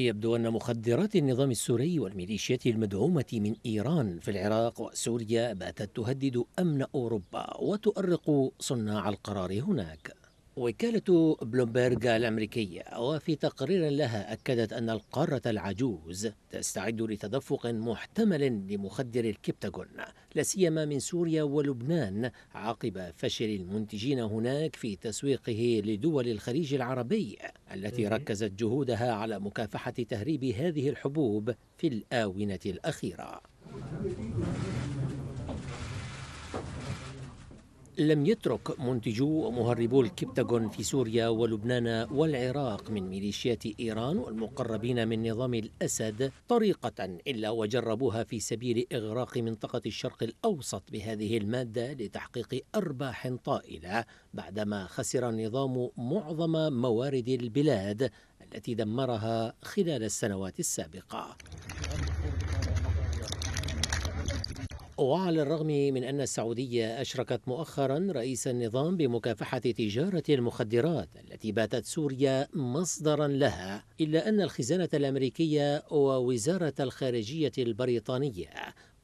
يبدو أن مخدرات النظام السوري والميليشيات المدعومة من إيران في العراق وسوريا باتت تهدد أمن أوروبا وتؤرق صناع القرار هناك وكالة بلومبرغ الأمريكية وفي تقرير لها أكدت أن القارة العجوز تستعد لتدفق محتمل لمخدر الكبتاجون لا سيما من سوريا ولبنان عقب فشل المنتجين هناك في تسويقه لدول الخليج العربي التي ركزت جهودها على مكافحة تهريب هذه الحبوب في الآونة الأخيرة. لم يترك منتجو ومهربو الكبتاغون في سوريا ولبنان والعراق من ميليشيات إيران والمقربين من نظام الأسد طريقة إلا وجربوها في سبيل إغراق منطقة الشرق الأوسط بهذه المادة لتحقيق أرباح طائلة بعدما خسر النظام معظم موارد البلاد التي دمرها خلال السنوات السابقة وعلى الرغم من أن السعودية أشركت مؤخرا رئيس النظام بمكافحة تجارة المخدرات التي باتت سوريا مصدرا لها إلا أن الخزانة الأمريكية ووزارة الخارجية البريطانية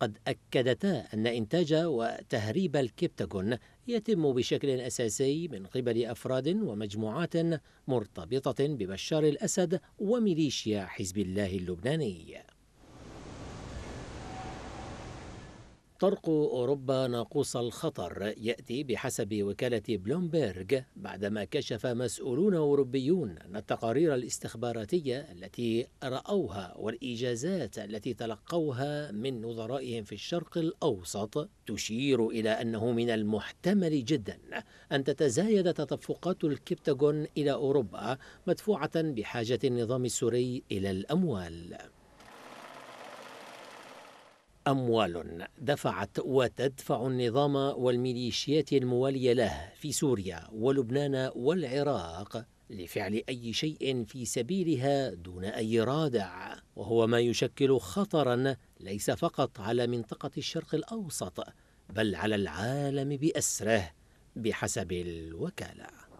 قد أكدتا أن إنتاج وتهريب الكبتاغون يتم بشكل أساسي من قبل أفراد ومجموعات مرتبطة ببشار الأسد وميليشيا حزب الله اللبناني طرق أوروبا ناقوس الخطر يأتي بحسب وكالة بلومبيرغ بعدما كشف مسؤولون أوروبيون أن التقارير الاستخباراتية التي رأوها والإيجازات التي تلقوها من نظرائهم في الشرق الأوسط تشير إلى أنه من المحتمل جدا أن تتزايد تدفقات الكبتاغون إلى أوروبا مدفوعة بحاجة النظام السوري إلى الأموال أموال دفعت وتدفع النظام والميليشيات الموالية له في سوريا ولبنان والعراق لفعل أي شيء في سبيلها دون أي رادع وهو ما يشكل خطرا ليس فقط على منطقة الشرق الأوسط بل على العالم بأسره بحسب الوكاله